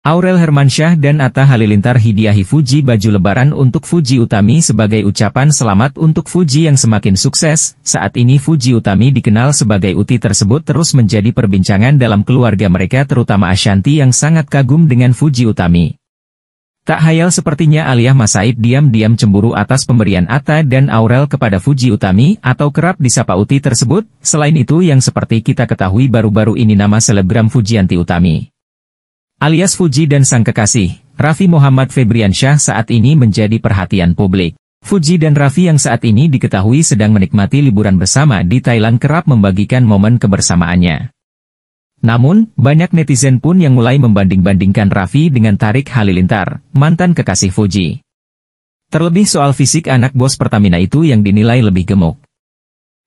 Aurel Hermansyah dan Atta Halilintar hidiahi Fuji baju lebaran untuk Fuji Utami sebagai ucapan selamat untuk Fuji yang semakin sukses. Saat ini Fuji Utami dikenal sebagai Uti tersebut terus menjadi perbincangan dalam keluarga mereka terutama Ashanti yang sangat kagum dengan Fuji Utami. Tak hayal sepertinya Aliyah Masaid diam-diam cemburu atas pemberian Atta dan Aurel kepada Fuji Utami atau kerap disapa Uti tersebut. Selain itu yang seperti kita ketahui baru-baru ini nama selebgram Fujianti Utami alias Fuji dan sang kekasih, Raffi Muhammad Febriansyah saat ini menjadi perhatian publik. Fuji dan Raffi yang saat ini diketahui sedang menikmati liburan bersama di Thailand kerap membagikan momen kebersamaannya. Namun, banyak netizen pun yang mulai membanding-bandingkan Raffi dengan Tarik Halilintar, mantan kekasih Fuji. Terlebih soal fisik anak bos Pertamina itu yang dinilai lebih gemuk.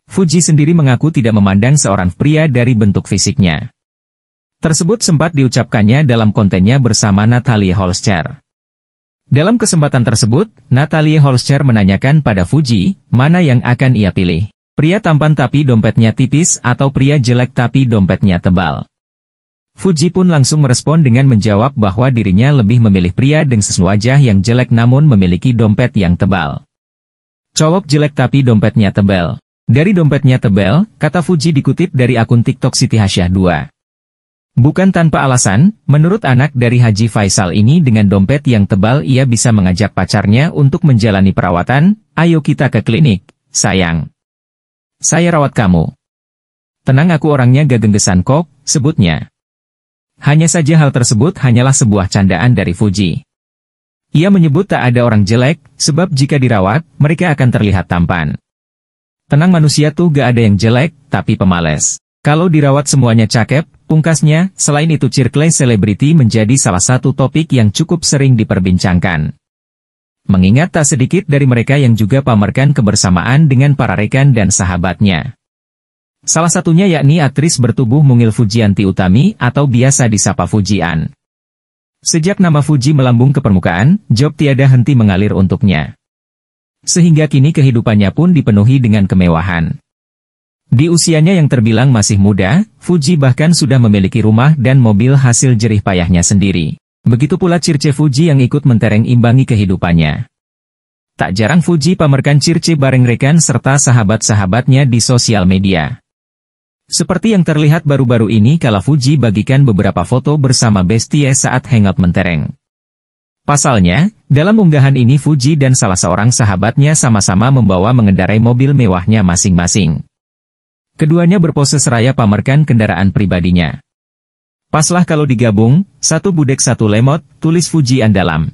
Fuji sendiri mengaku tidak memandang seorang pria dari bentuk fisiknya tersebut sempat diucapkannya dalam kontennya bersama Natalie Holscher. Dalam kesempatan tersebut, Natalie Holscher menanyakan pada Fuji, mana yang akan ia pilih. Pria tampan tapi dompetnya tipis atau pria jelek tapi dompetnya tebal. Fuji pun langsung merespon dengan menjawab bahwa dirinya lebih memilih pria dengan wajah yang jelek namun memiliki dompet yang tebal. Cowok jelek tapi dompetnya tebal. Dari dompetnya tebal, kata Fuji dikutip dari akun TikTok Siti Hasyah 2. Bukan tanpa alasan, menurut anak dari Haji Faisal ini dengan dompet yang tebal ia bisa mengajak pacarnya untuk menjalani perawatan, ayo kita ke klinik, sayang. Saya rawat kamu. Tenang aku orangnya gak genggesan kok, sebutnya. Hanya saja hal tersebut hanyalah sebuah candaan dari Fuji. Ia menyebut tak ada orang jelek, sebab jika dirawat, mereka akan terlihat tampan. Tenang manusia tuh gak ada yang jelek, tapi pemales. Kalau dirawat semuanya cakep, Pungkasnya, selain itu circle selebriti menjadi salah satu topik yang cukup sering diperbincangkan. Mengingat tak sedikit dari mereka yang juga pamerkan kebersamaan dengan para rekan dan sahabatnya. Salah satunya yakni aktris bertubuh mungil Fujianti Utami atau biasa disapa Fujian. Sejak nama Fuji melambung ke permukaan, job tiada henti mengalir untuknya. Sehingga kini kehidupannya pun dipenuhi dengan kemewahan. Di usianya yang terbilang masih muda, Fuji bahkan sudah memiliki rumah dan mobil hasil jerih payahnya sendiri. Begitu pula Circe Fuji yang ikut mentereng imbangi kehidupannya. Tak jarang Fuji pamerkan Circe bareng rekan serta sahabat-sahabatnya di sosial media. Seperti yang terlihat baru-baru ini kala Fuji bagikan beberapa foto bersama Bestie saat hangout mentereng. Pasalnya, dalam unggahan ini Fuji dan salah seorang sahabatnya sama-sama membawa mengendarai mobil mewahnya masing-masing. Keduanya berpose seraya pamerkan kendaraan pribadinya. Paslah kalau digabung, satu budek satu lemot, tulis Fuji Andalam.